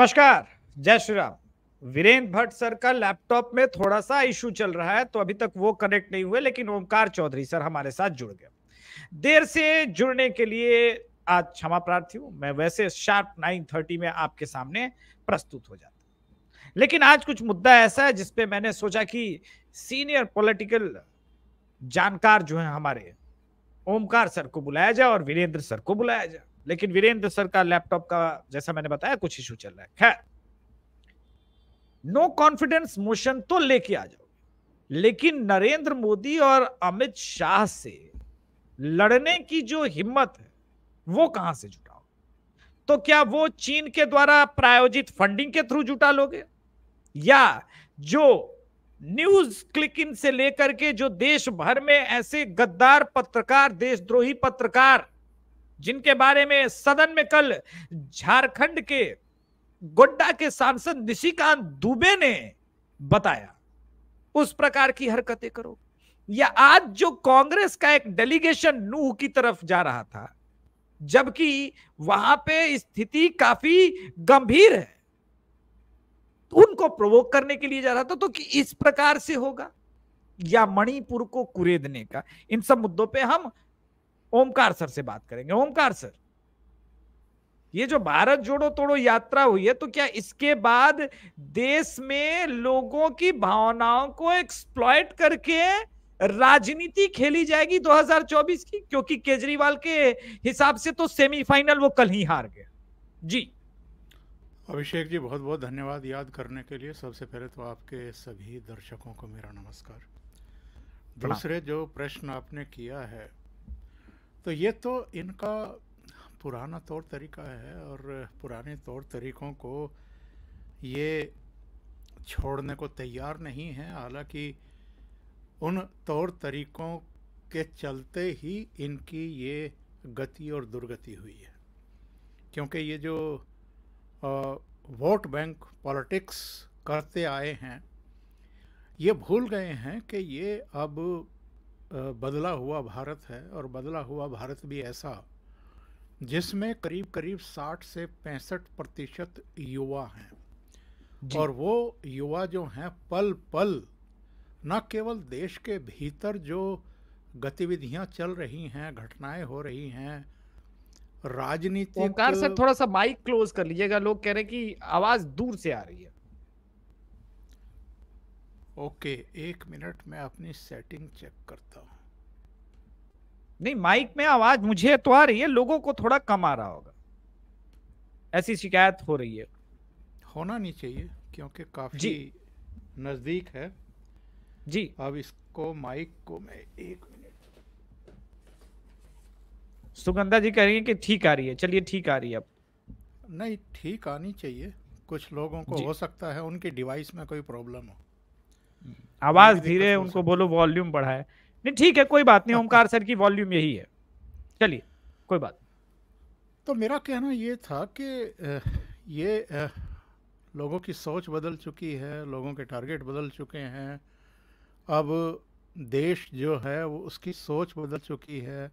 नमस्कार जय श्री राम वीरेंद्र भट्ट सर का लैपटॉप में थोड़ा सा इशू चल रहा है तो अभी तक वो कनेक्ट नहीं हुए लेकिन ओमकार चौधरी सर हमारे साथ जुड़ गए देर से जुड़ने के लिए आज क्षमा प्रार्थी हूं मैं वैसे शार्प नाइन थर्टी में आपके सामने प्रस्तुत हो जाता लेकिन आज कुछ मुद्दा ऐसा है जिसपे मैंने सोचा कि सीनियर पॉलिटिकल जानकार जो है हमारे ओमकार सर को बुलाया जाए और वीरेंद्र सर को बुलाया जाए लेकिन वीरेंद्र सर का लैपटॉप का जैसा मैंने बताया कुछ इशू चल रहा है खैर नो कॉन्फिडेंस मोशन तो लेके आ जाओ लेकिन नरेंद्र मोदी और अमित शाह से लड़ने की जो हिम्मत है वो कहां से जुटाओ तो क्या वो चीन के द्वारा प्रायोजित फंडिंग के थ्रू जुटा लोगे या जो न्यूज क्लिकिंग से लेकर के जो देश भर में ऐसे गद्दार पत्रकार देशद्रोही पत्रकार जिनके बारे में सदन में कल झारखंड के गोड्डा के सांसद निशिकांत दुबे ने बताया उस प्रकार की हरकतें करो या आज जो कांग्रेस का एक डेलीगेशन नूह की तरफ जा रहा था जबकि वहां पे स्थिति काफी गंभीर है तो उनको प्रवोक करने के लिए जा रहा था तो कि इस प्रकार से होगा या मणिपुर को कुरेदने का इन सब मुद्दों पे हम ओमकार सर से बात करेंगे ओमकार सर ये जो भारत जोड़ो तोड़ो यात्रा हुई है तो क्या इसके बाद देश में लोगों की भावनाओं को एक्सप्लॉयट करके राजनीति खेली जाएगी 2024 की क्योंकि केजरीवाल के हिसाब से तो सेमीफाइनल वो कल ही हार गया जी अभिषेक जी बहुत बहुत धन्यवाद याद करने के लिए सबसे पहले तो आपके सभी दर्शकों को मेरा नमस्कार दूसरे जो प्रश्न आपने किया है तो ये तो इनका पुराना तौर तरीका है और पुराने तौर तरीक़ों को ये छोड़ने को तैयार नहीं है हालांकि उन तौर तरीक़ों के चलते ही इनकी ये गति और दुर्गति हुई है क्योंकि ये जो वोट बैंक पॉलिटिक्स करते आए हैं ये भूल गए हैं कि ये अब बदला हुआ भारत है और बदला हुआ भारत भी ऐसा जिसमें करीब करीब 60 से पैंसठ प्रतिशत युवा हैं और वो युवा जो हैं पल पल न केवल देश के भीतर जो गतिविधियां चल रही हैं घटनाएं हो रही हैं राजनीति ओंकार सर थोड़ा सा माइक क्लोज कर लीजिएगा लोग कह रहे हैं कि आवाज दूर से आ रही है ओके एक मिनट मैं अपनी सेटिंग चेक करता हूँ नहीं माइक में आवाज मुझे तो आ रही है लोगों को थोड़ा कम आ रहा होगा ऐसी शिकायत हो रही है होना नहीं चाहिए क्योंकि काफी नजदीक है जी अब इसको माइक को मैं एक मिनट सुगंधा जी कह रही है कि ठीक आ रही है चलिए ठीक आ रही है अब नहीं ठीक आनी चाहिए कुछ लोगों को हो सकता है उनके डिवाइस में कोई प्रॉब्लम हो आवाज धीरे उनको बोलो वॉल्यूम बढ़ाए नहीं ठीक है कोई बात नहीं ओमकार सर की वॉल्यूम यही है चलिए कोई बात तो मेरा कहना ये था कि ये लोगों की सोच बदल चुकी है लोगों के टारगेट बदल चुके हैं अब देश जो है वो उसकी सोच बदल चुकी है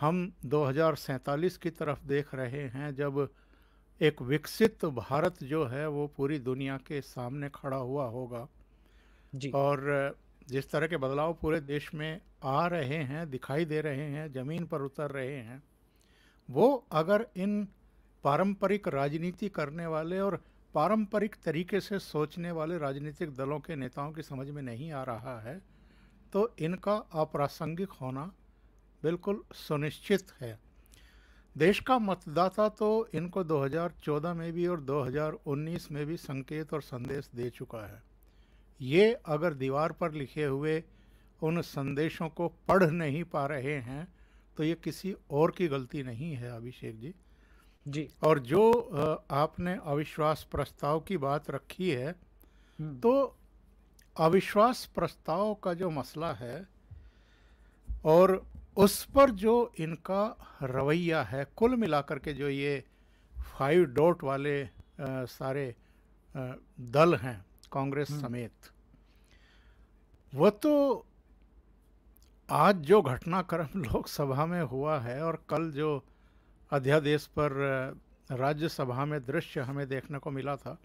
हम दो की तरफ देख रहे हैं जब एक विकसित भारत जो है वो पूरी दुनिया के सामने खड़ा हुआ होगा जी और जिस तरह के बदलाव पूरे देश में आ रहे हैं दिखाई दे रहे हैं ज़मीन पर उतर रहे हैं वो अगर इन पारंपरिक राजनीति करने वाले और पारंपरिक तरीके से सोचने वाले राजनीतिक दलों के नेताओं की समझ में नहीं आ रहा है तो इनका अप्रासंगिक होना बिल्कुल सुनिश्चित है देश का मतदाता तो इनको 2014 में भी और 2019 में भी संकेत और संदेश दे चुका है ये अगर दीवार पर लिखे हुए उन संदेशों को पढ़ नहीं पा रहे हैं तो ये किसी और की गलती नहीं है अभिषेक जी जी और जो आपने अविश्वास प्रस्ताव की बात रखी है हम्म। तो अविश्वास प्रस्ताव का जो मसला है और उस पर जो इनका रवैया है कुल मिलाकर के जो ये फाइव डॉट वाले आ, सारे आ, दल हैं कांग्रेस हम्म। समेत वह तो आज जो घटनाक्रम लोकसभा में हुआ है और कल जो अध्यादेश पर राज्यसभा में दृश्य हमें देखने को मिला था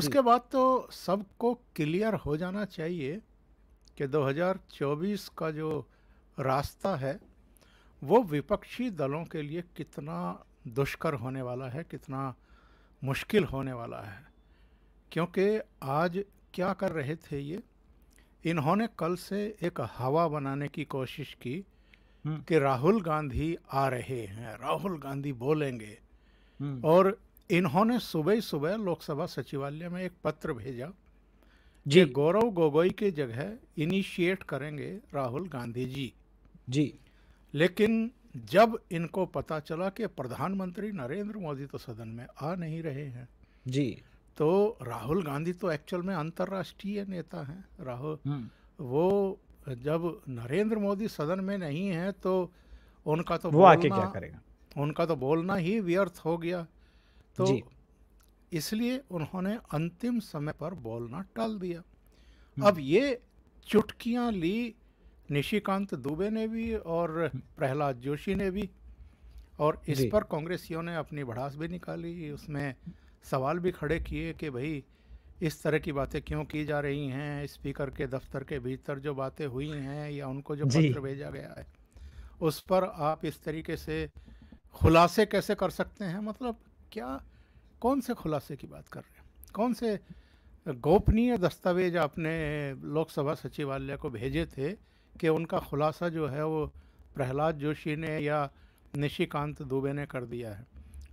उसके बाद तो सबको क्लियर हो जाना चाहिए कि 2024 का जो रास्ता है वो विपक्षी दलों के लिए कितना दुष्कर होने वाला है कितना मुश्किल होने वाला है क्योंकि आज क्या कर रहे थे ये इन्होंने कल से एक हवा बनाने की कोशिश की हम्म। कि राहुल गांधी आ रहे हैं राहुल गांधी बोलेंगे हम्म। और इन्होंने सुबह सुबह लोकसभा सचिवालय में एक पत्र भेजा जी गौरव गोगोई के जगह इनिशिएट करेंगे राहुल गांधी जी जी लेकिन जब इनको पता चला कि प्रधानमंत्री नरेंद्र मोदी तो सदन में आ नहीं रहे हैं जी तो राहुल गांधी तो एक्चुअल में अंतर्राष्ट्रीय नेता हैं राहुल हम्म। वो जब नरेंद्र मोदी सदन में नहीं है तो उनका तो वो आके क्या करेगा उनका तो बोलना ही व्यर्थ हो गया तो इसलिए उन्होंने अंतिम समय पर बोलना टाल दिया हम्म। अब ये चुटकियां ली निशिकांत दुबे ने भी और हम्म। प्रहलाद जोशी ने भी और इस पर कांग्रेसियों ने अपनी भड़ास भी निकाली उसमें सवाल भी खड़े किए कि भाई इस तरह की बातें क्यों की जा रही हैं स्पीकर के दफ्तर के भीतर जो बातें हुई हैं या उनको जो पत्र भेजा गया है उस पर आप इस तरीके से खुलासे कैसे कर सकते हैं मतलब क्या कौन से खुलासे की बात कर रहे हैं कौन से गोपनीय दस्तावेज आपने लोकसभा सचिवालय को भेजे थे कि उनका खुलासा जो है वो प्रहलाद जोशी ने या निशिकांत दुबे ने कर दिया है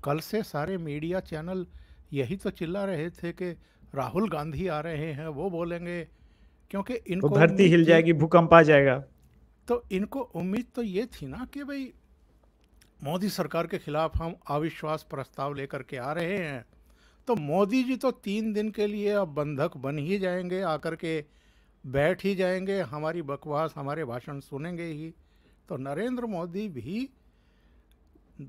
कल से सारे मीडिया चैनल यही तो चिल्ला रहे थे कि राहुल गांधी आ रहे हैं वो बोलेंगे क्योंकि इनको धरती हिल जाएगी भूकंप आ जाएगा तो इनको उम्मीद तो ये थी ना कि भाई मोदी सरकार के खिलाफ हम अविश्वास प्रस्ताव लेकर के आ रहे हैं तो मोदी जी तो तीन दिन के लिए अब बंधक बन ही जाएंगे आकर के बैठ ही जाएंगे हमारी बकवास हमारे भाषण सुनेंगे ही तो नरेंद्र मोदी भी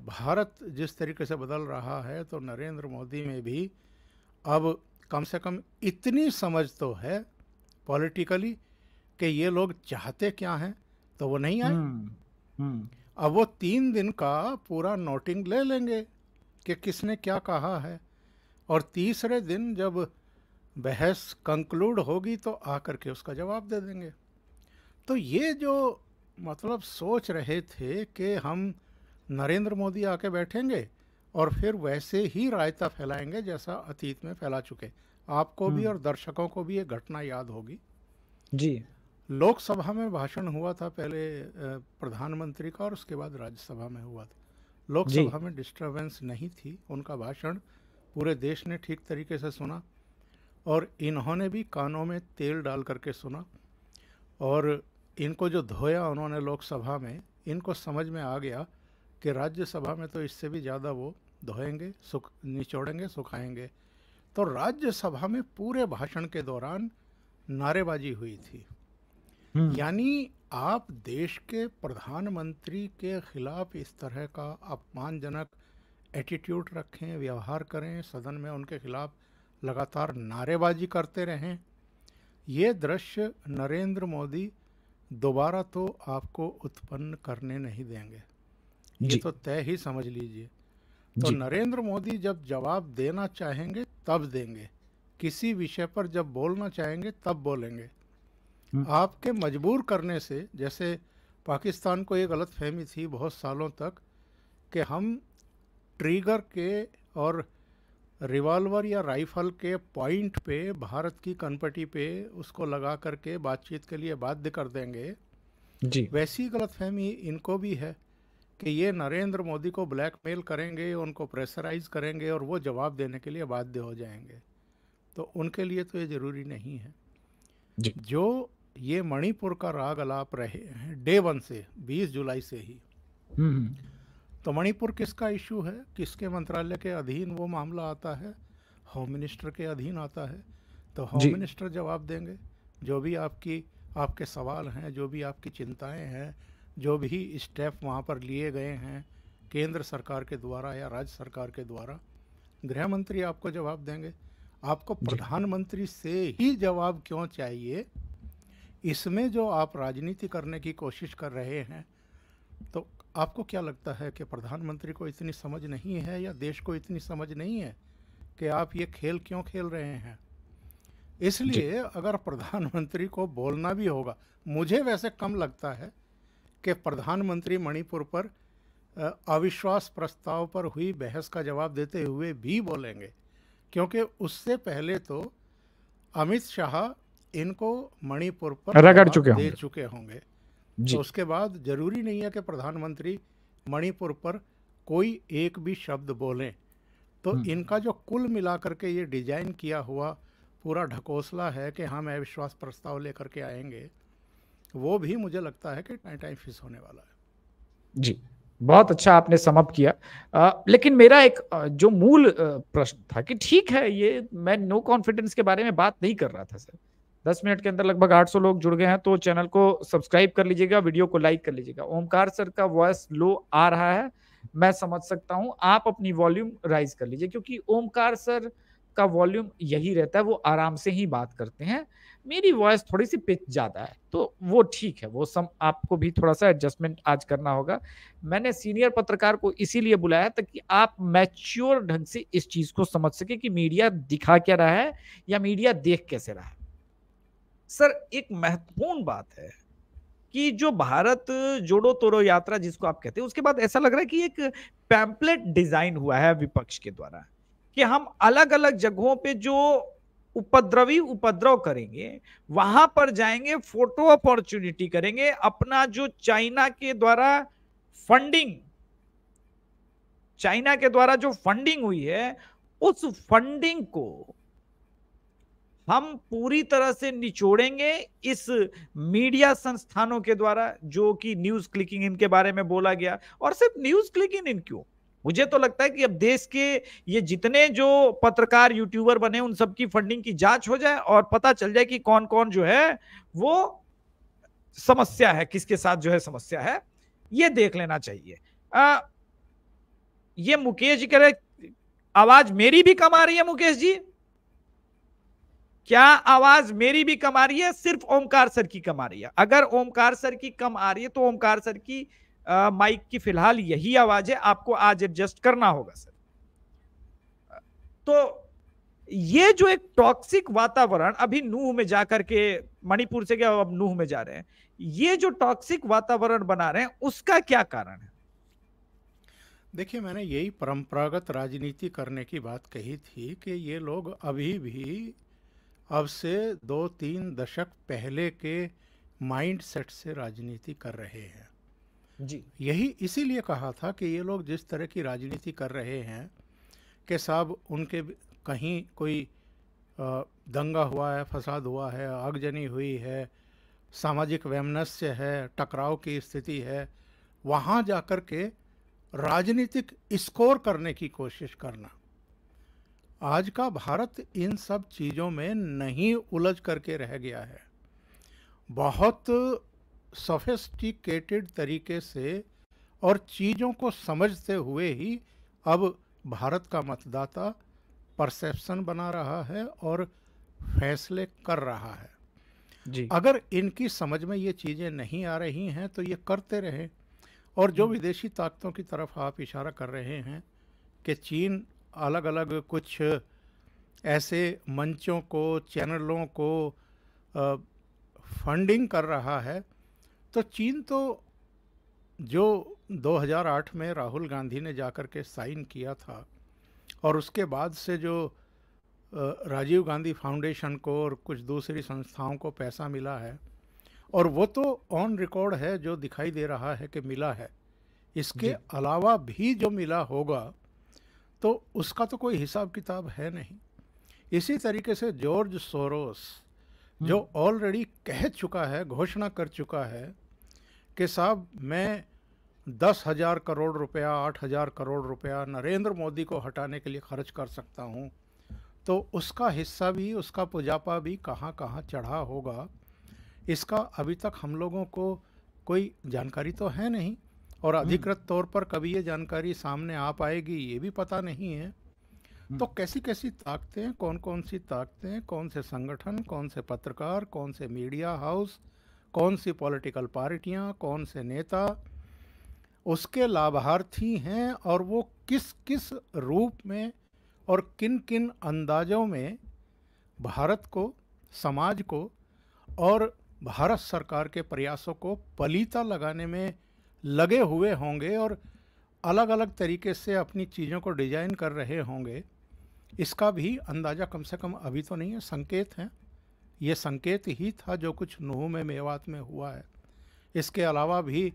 भारत जिस तरीके से बदल रहा है तो नरेंद्र मोदी में भी अब कम से कम इतनी समझ तो है पॉलिटिकली कि ये लोग चाहते क्या हैं तो वो नहीं आए हम्म, हम्म। अब वो तीन दिन का पूरा नोटिंग ले लेंगे कि किसने क्या कहा है और तीसरे दिन जब बहस कंक्लूड होगी तो आकर के उसका जवाब दे देंगे तो ये जो मतलब सोच रहे थे कि हम नरेंद्र मोदी आके बैठेंगे और फिर वैसे ही रायता फैलाएंगे जैसा अतीत में फैला चुके आपको भी हम्म। और दर्शकों को भी ये घटना याद होगी जी लोकसभा में भाषण हुआ था पहले प्रधानमंत्री का और उसके बाद राज्यसभा में हुआ था लोकसभा में डिस्टरबेंस नहीं थी उनका भाषण पूरे देश ने ठीक तरीके से सुना और इन्होंने भी कानों में तेल डाल करके सुना और इनको जो धोया उन्होंने लोकसभा में इनको समझ में आ गया कि राज्यसभा में तो इससे भी ज़्यादा वो धोएंगे सुख निचोड़ेंगे सुखाएंगे तो राज्यसभा में पूरे भाषण के दौरान नारेबाजी हुई थी हम्म। यानी आप देश के प्रधानमंत्री के खिलाफ इस तरह का अपमानजनक एटीट्यूड रखें व्यवहार करें सदन में उनके खिलाफ लगातार नारेबाजी करते रहें ये दृश्य नरेंद्र मोदी दोबारा तो आपको उत्पन्न करने नहीं देंगे ये तो तय ही समझ लीजिए तो नरेंद्र मोदी जब जवाब देना चाहेंगे तब देंगे किसी विषय पर जब बोलना चाहेंगे तब बोलेंगे हम्म। आपके मजबूर करने से जैसे पाकिस्तान को ये गलत फहमी थी बहुत सालों तक कि हम ट्रिगर के और रिवॉल्वर या राइफल के पॉइंट पे भारत की कनपटी पे उसको लगा करके बातचीत के लिए बाध्य कर देंगे जी वैसी गलतफहमी इनको भी है कि ये नरेंद्र मोदी को ब्लैकमेल करेंगे उनको प्रेशराइज करेंगे और वो जवाब देने के लिए बाध्य हो जाएंगे तो उनके लिए तो ये ज़रूरी नहीं है जो ये मणिपुर का राग अलाप रहे हैं डे वन से 20 जुलाई से ही हम्म, हम्म। तो मणिपुर किसका इशू है किसके मंत्रालय के अधीन वो मामला आता है होम मिनिस्टर के अधीन आता है तो होम मिनिस्टर जवाब देंगे जो भी आपकी आपके सवाल हैं जो भी आपकी चिंताएं हैं जो भी स्टेप वहाँ पर लिए गए हैं केंद्र सरकार के द्वारा या राज्य सरकार के द्वारा गृह मंत्री आपको जवाब देंगे आपको प्रधानमंत्री से ही जवाब क्यों चाहिए इसमें जो आप राजनीति करने की कोशिश कर रहे हैं तो आपको क्या लगता है कि प्रधानमंत्री को इतनी समझ नहीं है या देश को इतनी समझ नहीं है कि आप ये खेल क्यों खेल रहे हैं इसलिए अगर प्रधानमंत्री को बोलना भी होगा मुझे वैसे कम लगता है के प्रधानमंत्री मणिपुर पर अविश्वास प्रस्ताव पर हुई बहस का जवाब देते हुए भी बोलेंगे क्योंकि उससे पहले तो अमित शाह इनको मणिपुर पर रगड़ चुके दे चुके होंगे तो उसके बाद जरूरी नहीं है कि प्रधानमंत्री मणिपुर पर कोई एक भी शब्द बोलें तो हम्म। इनका जो कुल मिला करके ये डिजाइन किया हुआ पूरा ढकोसला है कि हम अविश्वास प्रस्ताव लेकर के आएंगे वो भी मुझे लगता है कि टाइम टाइम फिश होने वाला है जी बहुत अच्छा आपने समअप किया आ, लेकिन मेरा एक जो मूल प्रश्न था कि ठीक है ये मैं नो कॉन्फिडेंस के बारे में बात नहीं कर रहा था सर दस मिनट के अंदर लगभग 800 लोग जुड़ गए हैं तो चैनल को सब्सक्राइब कर लीजिएगा वीडियो को लाइक कर लीजिएगा ओमकार सर का वॉइस लो आ रहा है मैं समझ सकता हूँ आप अपनी वॉल्यूम राइज कर लीजिए क्योंकि ओमकार सर का वॉल्यूम यही रहता है वो आराम से ही बात करते हैं मेरी वॉइस थोड़ी सी पिच ज़्यादा है तो वो ठीक है वो सम आपको भी थोड़ा सा एडजस्टमेंट आज करना होगा मैंने सीनियर पत्रकार को इसीलिए बुलाया ताकि आप मैच्योर ढंग से इस चीज़ को समझ सके कि मीडिया दिखा क्या रहा है या मीडिया देख कैसे रहा है सर एक महत्वपूर्ण बात है कि जो भारत जोड़ो तोड़ो यात्रा जिसको आप कहते हैं उसके बाद ऐसा लग रहा है कि एक पैम्पलेट डिजाइन हुआ है विपक्ष के द्वारा कि हम अलग अलग जगहों पे जो उपद्रवी उपद्रव करेंगे वहां पर जाएंगे फोटो अपॉर्चुनिटी करेंगे अपना जो चाइना के द्वारा फंडिंग चाइना के द्वारा जो फंडिंग हुई है उस फंडिंग को हम पूरी तरह से निचोड़ेंगे इस मीडिया संस्थानों के द्वारा जो कि न्यूज क्लिकिंग इनके बारे में बोला गया और सिर्फ न्यूज क्लिकिंग इन क्यों मुझे तो लगता है कि अब देश के ये जितने जो पत्रकार यूट्यूबर बने उन सब की फंडिंग की जांच हो जाए और पता चल जाए कि कौन कौन जो है वो समस्या है किसके साथ जो है समस्या है ये देख लेना चाहिए आ, ये मुकेश जी कह रहे आवाज मेरी भी कम आ रही है मुकेश जी क्या आवाज मेरी भी कम आ रही है सिर्फ ओमकार सर की कम आ रही है अगर ओमकार सर की कम आ रही है तो ओमकार सर की माइक की फिलहाल यही आवाज है आपको आज एडजस्ट करना होगा सर तो ये जो एक टॉक्सिक वातावरण अभी नूह में जाकर के मणिपुर से क्या अब नूह में जा रहे हैं ये जो टॉक्सिक वातावरण बना रहे हैं उसका क्या कारण है देखिए मैंने यही परंपरागत राजनीति करने की बात कही थी कि ये लोग अभी भी अब से दो तीन दशक पहले के माइंड सेट से राजनीति कर रहे हैं जी यही इसीलिए कहा था कि ये लोग जिस तरह की राजनीति कर रहे हैं कि साहब उनके कहीं कोई दंगा हुआ है फसाद हुआ है आगजनी हुई है सामाजिक वैमनस्य है टकराव की स्थिति है वहाँ जा कर के राजनीतिक स्कोर करने की कोशिश करना आज का भारत इन सब चीज़ों में नहीं उलझ करके रह गया है बहुत सोफिस्टिकेटेड तरीके से और चीज़ों को समझते हुए ही अब भारत का मतदाता परसेप्शन बना रहा है और फैसले कर रहा है जी अगर इनकी समझ में ये चीज़ें नहीं आ रही हैं तो ये करते रहें और जो हम्म। विदेशी ताकतों की तरफ आप इशारा कर रहे हैं कि चीन अलग अलग कुछ ऐसे मंचों को चैनलों को आ, फंडिंग कर रहा है तो चीन तो जो 2008 में राहुल गांधी ने जाकर के साइन किया था और उसके बाद से जो राजीव गांधी फाउंडेशन को और कुछ दूसरी संस्थाओं को पैसा मिला है और वो तो ऑन रिकॉर्ड है जो दिखाई दे रहा है कि मिला है इसके अलावा भी जो मिला होगा तो उसका तो कोई हिसाब किताब है नहीं इसी तरीके से जॉर्ज सोरोस जो हम्म। ऑलरेडी कह चुका है घोषणा कर चुका है कि साहब मैं दस हज़ार करोड़ रुपया आठ हज़ार करोड़ रुपया नरेंद्र मोदी को हटाने के लिए खर्च कर सकता हूँ तो उसका हिस्सा भी उसका पुजापा भी कहाँ कहाँ चढ़ा होगा इसका अभी तक हम लोगों को कोई जानकारी तो है नहीं और हम्म। अधिकृत तौर पर कभी ये जानकारी सामने आ पाएगी ये भी पता नहीं है हम्म। तो कैसी कैसी ताकतें कौन कौन सी ताकतें कौन से संगठन कौन से पत्रकार कौन से मीडिया हाउस कौन सी पॉलिटिकल पार्टियाँ कौन से नेता उसके लाभार्थी हैं और वो किस किस रूप में और किन किन अंदाजों में भारत को समाज को और भारत सरकार के प्रयासों को पलीता लगाने में लगे हुए होंगे और अलग अलग तरीके से अपनी चीज़ों को डिजाइन कर रहे होंगे इसका भी अंदाज़ा कम से कम अभी तो नहीं है संकेत हैं ये संकेत ही था जो कुछ नूह में मेवात में हुआ है इसके अलावा भी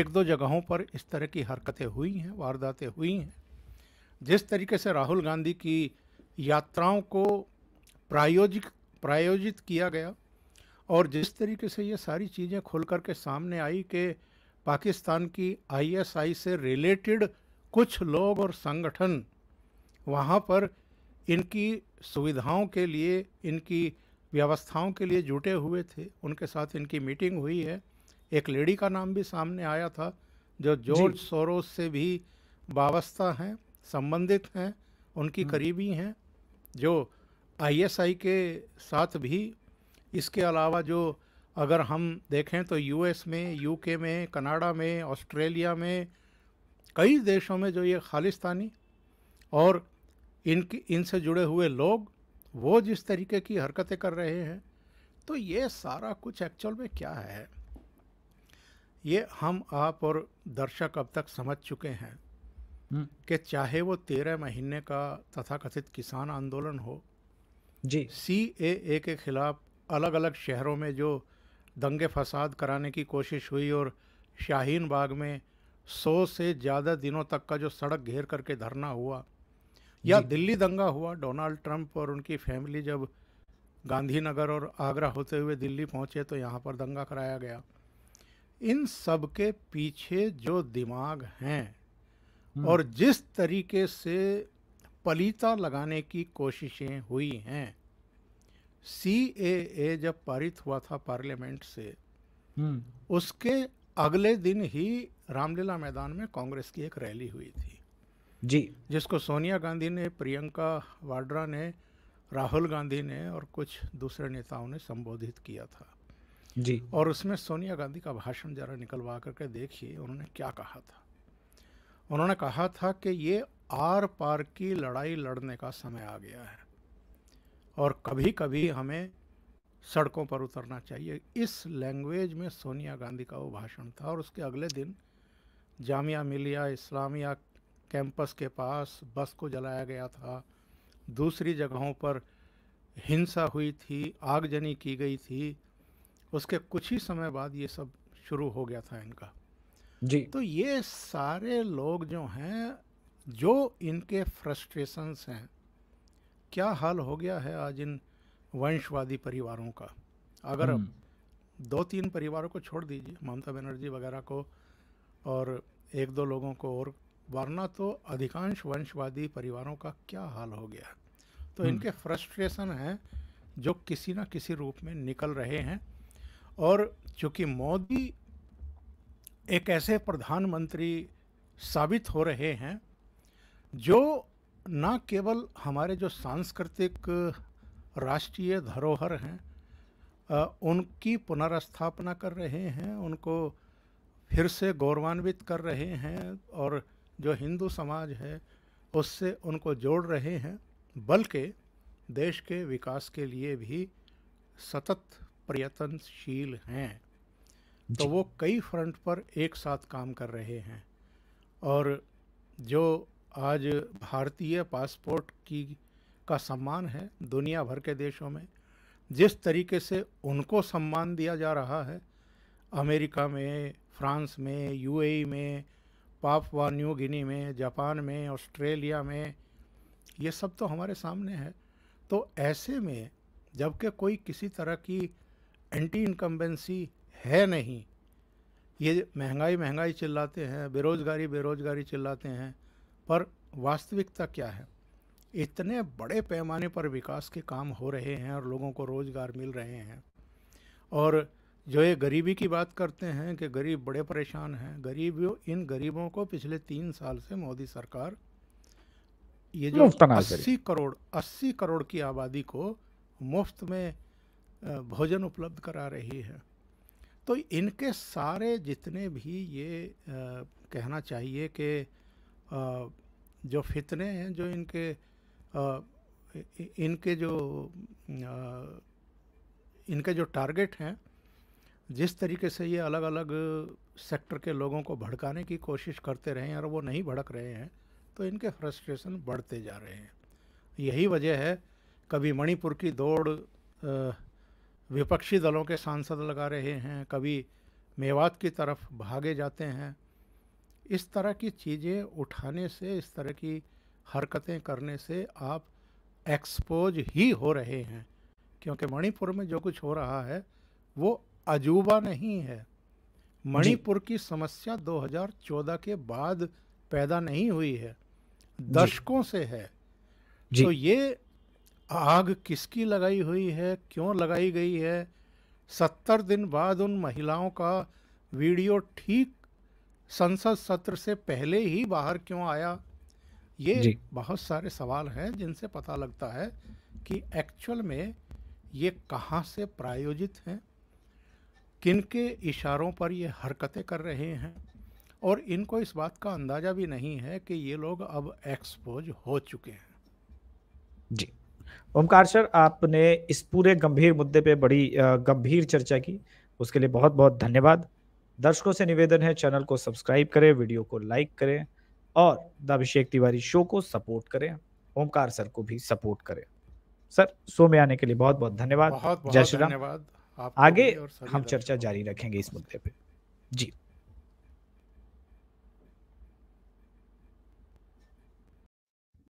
एक दो जगहों पर इस तरह की हरकतें हुई हैं वारदातें हुई हैं जिस तरीके से राहुल गांधी की यात्राओं को प्रायोजित प्रायोजित किया गया और जिस तरीके से ये सारी चीज़ें खुल कर के सामने आई कि पाकिस्तान की आईएसआई से रिलेटेड कुछ लोग और संगठन वहाँ पर इनकी सुविधाओं के लिए इनकी व्यवस्थाओं के लिए जुटे हुए थे उनके साथ इनकी मीटिंग हुई है एक लेडी का नाम भी सामने आया था जो जॉर्ज सोरोस से भी वावस्ता हैं संबंधित हैं उनकी हम्म। करीबी हैं जो आईएसआई के साथ भी इसके अलावा जो अगर हम देखें तो यूएस में यूके में कनाडा में ऑस्ट्रेलिया में कई देशों में जो ये खालिस्तानी और इनकी इनसे जुड़े हुए लोग वो जिस तरीके की हरकतें कर रहे हैं तो ये सारा कुछ एक्चुअल में क्या है ये हम आप और दर्शक अब तक समझ चुके हैं हम्म। कि चाहे वो तेरह महीने का तथाकथित किसान आंदोलन हो जी सी ए ए के खिलाफ अलग अलग शहरों में जो दंगे फसाद कराने की कोशिश हुई और शाहीन बाग में सौ से ज़्यादा दिनों तक का जो सड़क घेर करके धरना हुआ या दिल्ली दंगा हुआ डोनाल्ड ट्रंप और उनकी फैमिली जब गांधीनगर और आगरा होते हुए दिल्ली पहुंचे तो यहाँ पर दंगा कराया गया इन सब के पीछे जो दिमाग हैं हम्म। और जिस तरीके से पलीता लगाने की कोशिशें हुई हैं सी ए जब पारित हुआ था पार्लियामेंट से हम्म। उसके अगले दिन ही रामलीला मैदान में कांग्रेस की एक रैली हुई थी जी जिसको सोनिया गांधी ने प्रियंका वाड्रा ने राहुल गांधी ने और कुछ दूसरे नेताओं ने संबोधित किया था जी और उसमें सोनिया गांधी का भाषण जरा निकलवा करके देखिए उन्होंने क्या कहा था उन्होंने कहा था कि ये आर पार की लड़ाई लड़ने का समय आ गया है और कभी कभी हमें सड़कों पर उतरना चाहिए इस लैंग्वेज में सोनिया गांधी का वो भाषण था और उसके अगले दिन जामिया मिलिया इस्लामिया कैंपस के पास बस को जलाया गया था दूसरी जगहों पर हिंसा हुई थी आगजनी की गई थी उसके कुछ ही समय बाद ये सब शुरू हो गया था इनका जी तो ये सारे लोग जो हैं जो इनके फ्रस्ट्रेशंस हैं क्या हाल हो गया है आज इन वंशवादी परिवारों का अगर हम्म। दो तीन परिवारों को छोड़ दीजिए ममता बनर्जी वगैरह को और एक दो लोगों को और वरना तो अधिकांश वंशवादी परिवारों का क्या हाल हो गया तो हम्म। इनके फ्रस्ट्रेशन हैं जो किसी ना किसी रूप में निकल रहे हैं और चूँकि मोदी एक ऐसे प्रधानमंत्री साबित हो रहे हैं जो न केवल हमारे जो सांस्कृतिक राष्ट्रीय धरोहर हैं उनकी पुनर्स्थापना कर रहे हैं उनको फिर से गौरवान्वित कर रहे हैं और जो हिंदू समाज है उससे उनको जोड़ रहे हैं बल्कि देश के विकास के लिए भी सतत प्रयत्नशील हैं तो वो कई फ्रंट पर एक साथ काम कर रहे हैं और जो आज भारतीय पासपोर्ट की का सम्मान है दुनिया भर के देशों में जिस तरीके से उनको सम्मान दिया जा रहा है अमेरिका में फ्रांस में यूएई में पापवा न्यू गिनी में जापान में ऑस्ट्रेलिया में ये सब तो हमारे सामने है तो ऐसे में जबकि कोई किसी तरह की एंटी इनकम्बेंसी है नहीं ये महंगाई महंगाई चिल्लाते हैं बेरोज़गारी बेरोज़गारी चिल्लाते हैं पर वास्तविकता क्या है इतने बड़े पैमाने पर विकास के काम हो रहे हैं और लोगों को रोज़गार मिल रहे हैं और जो ये गरीबी की बात करते हैं कि गरीब बड़े परेशान हैं गरीबियों इन गरीबों को पिछले तीन साल से मोदी सरकार ये जो अस्सी करोड़ अस्सी करोड़ की आबादी को मुफ्त में भोजन उपलब्ध करा रही है तो इनके सारे जितने भी ये आ, कहना चाहिए कि जो फितने हैं जो इनके आ, इनके जो आ, इनके जो टारगेट हैं जिस तरीके से ये अलग अलग सेक्टर के लोगों को भड़काने की कोशिश करते रहे हैं और वो नहीं भड़क रहे हैं तो इनके फ्रस्ट्रेशन बढ़ते जा रहे हैं यही वजह है कभी मणिपुर की दौड़ विपक्षी दलों के सांसद लगा रहे हैं कभी मेवात की तरफ भागे जाते हैं इस तरह की चीज़ें उठाने से इस तरह की हरकतें करने से आप एक्सपोज ही हो रहे हैं क्योंकि मणिपुर में जो कुछ हो रहा है वो अजूबा नहीं है मणिपुर की समस्या 2014 के बाद पैदा नहीं हुई है दशकों से है तो ये आग किसकी लगाई हुई है क्यों लगाई गई है सत्तर दिन बाद उन महिलाओं का वीडियो ठीक संसद सत्र से पहले ही बाहर क्यों आया ये बहुत सारे सवाल हैं जिनसे पता लगता है कि एक्चुअल में ये कहाँ से प्रायोजित हैं किन के इशारों पर ये हरकतें कर रहे हैं और इनको इस बात का अंदाज़ा भी नहीं है कि ये लोग अब एक्सपोज हो चुके हैं जी ओमकार सर आपने इस पूरे गंभीर मुद्दे पे बड़ी गंभीर चर्चा की उसके लिए बहुत बहुत धन्यवाद दर्शकों से निवेदन है चैनल को सब्सक्राइब करें वीडियो को लाइक करें और द अभिषेक तिवारी शो को सपोर्ट करें ओमकार सर को भी सपोर्ट करें सर शो में आने के लिए बहुत बहुत धन्यवाद जय श्री राम आगे हम चर्चा जारी रखेंगे इस मुद्दे पे जी